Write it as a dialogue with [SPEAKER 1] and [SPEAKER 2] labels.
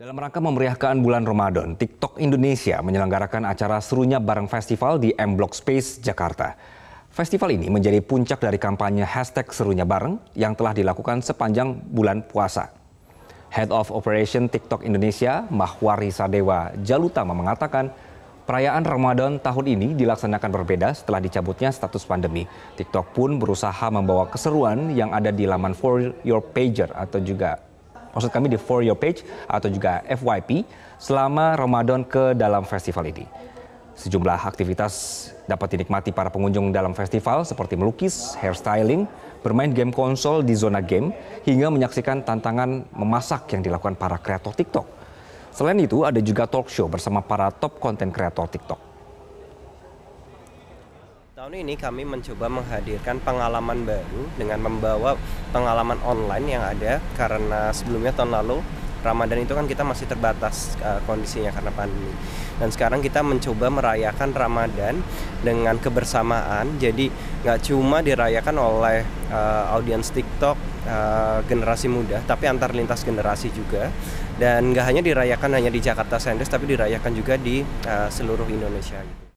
[SPEAKER 1] Dalam rangka memeriahkan bulan Ramadan, TikTok Indonesia menyelenggarakan acara serunya bareng festival di M Block Space, Jakarta. Festival ini menjadi puncak dari kampanye hashtag serunya bareng yang telah dilakukan sepanjang bulan puasa. Head of Operation TikTok Indonesia, Mahwari Sadewa Jalutama mengatakan, perayaan Ramadan tahun ini dilaksanakan berbeda setelah dicabutnya status pandemi. TikTok pun berusaha membawa keseruan yang ada di laman For Your Pager atau juga maksud kami di For Your Page atau juga FYP selama Ramadan ke dalam festival ini. Sejumlah aktivitas dapat dinikmati para pengunjung dalam festival seperti melukis, hairstyling, bermain game konsol di zona game, hingga menyaksikan tantangan memasak yang dilakukan para kreator TikTok. Selain itu, ada juga talk show bersama para top konten kreator TikTok.
[SPEAKER 2] Tahun ini kami mencoba menghadirkan pengalaman baru dengan membawa pengalaman online yang ada karena sebelumnya tahun lalu Ramadan itu kan kita masih terbatas uh, kondisinya karena pandemi. Dan sekarang kita mencoba merayakan Ramadan dengan kebersamaan. Jadi nggak cuma dirayakan oleh uh, audiens TikTok uh, generasi muda, tapi antar lintas generasi juga. Dan nggak hanya dirayakan hanya di Jakarta Senders, tapi dirayakan juga di uh, seluruh Indonesia. Gitu.